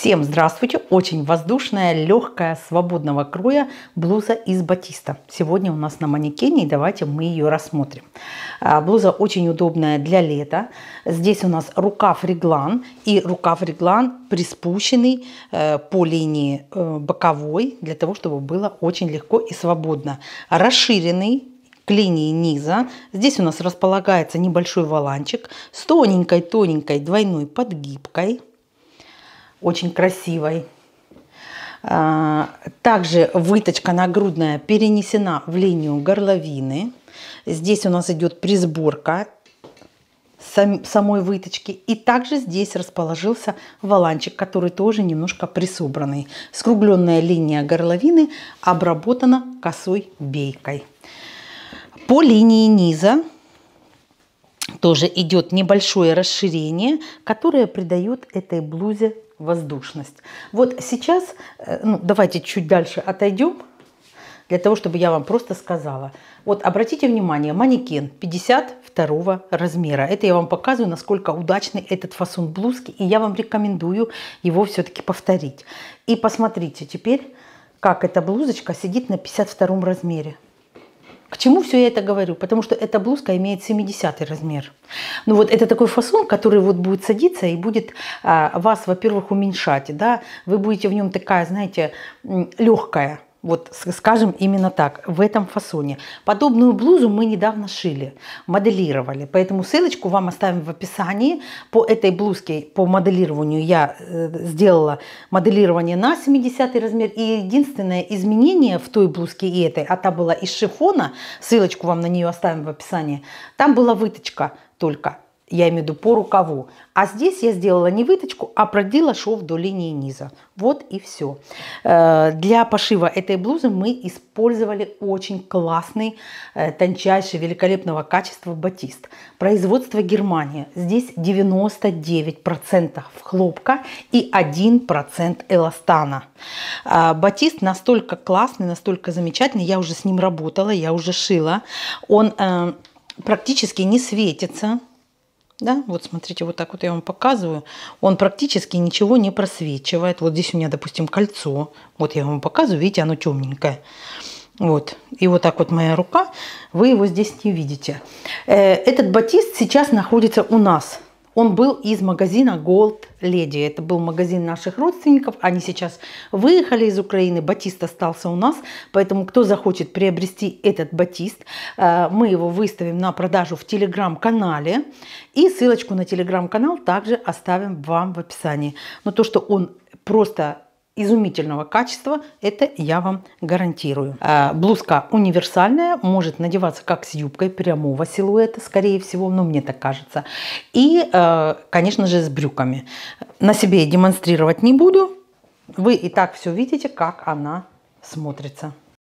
Всем здравствуйте! Очень воздушная, легкая, свободного кроя блуза из батиста. Сегодня у нас на манекене, и давайте мы ее рассмотрим. А, блуза очень удобная для лета. Здесь у нас рукав реглан, и рукав реглан приспущенный э, по линии э, боковой, для того, чтобы было очень легко и свободно. Расширенный к линии низа. Здесь у нас располагается небольшой валанчик с тоненькой-тоненькой двойной подгибкой очень красивой. А, также выточка нагрудная перенесена в линию горловины. Здесь у нас идет присборка самой выточки. И также здесь расположился валанчик, который тоже немножко присобранный. Скругленная линия горловины обработана косой бейкой. По линии низа тоже идет небольшое расширение, которое придает этой блузе воздушность. Вот сейчас, э, ну, давайте чуть дальше отойдем, для того, чтобы я вам просто сказала. Вот обратите внимание, манекен 52 размера. Это я вам показываю, насколько удачный этот фасон блузки, и я вам рекомендую его все-таки повторить. И посмотрите теперь, как эта блузочка сидит на 52 размере. К чему все я это говорю? Потому что эта блузка имеет 70 размер. Ну вот это такой фасон, который вот будет садиться и будет а, вас, во-первых, уменьшать, да, вы будете в нем такая, знаете, легкая, вот скажем именно так, в этом фасоне. Подобную блузу мы недавно шили, моделировали. Поэтому ссылочку вам оставим в описании. По этой блузке, по моделированию я э, сделала моделирование на 70 размер. И единственное изменение в той блузке и этой, а та была из шифона, ссылочку вам на нее оставим в описании, там была выточка только я имею в виду по рукаву. А здесь я сделала не выточку, а продела шов до линии низа. Вот и все. Э, для пошива этой блузы мы использовали очень классный, э, тончайший, великолепного качества батист. Производство Германия. Здесь 99% хлопка и 1% эластана. Э, батист настолько классный, настолько замечательный. Я уже с ним работала, я уже шила. Он практически не светится да? Вот смотрите, вот так вот я вам показываю. Он практически ничего не просвечивает. Вот здесь у меня, допустим, кольцо. Вот я вам показываю, видите, оно темненькое. Вот. И вот так вот моя рука. Вы его здесь не видите. Э, этот батист сейчас находится у нас он был из магазина Gold Lady. Это был магазин наших родственников. Они сейчас выехали из Украины. Батист остался у нас. Поэтому, кто захочет приобрести этот батист, э, мы его выставим на продажу в телеграм-канале. И ссылочку на телеграм-канал также оставим вам в описании. Но то, что он просто изумительного качества, это я вам гарантирую. А, блузка универсальная, может надеваться как с юбкой прямого силуэта, скорее всего, но мне так кажется. И, а, конечно же, с брюками. На себе демонстрировать не буду. Вы и так все видите, как она смотрится.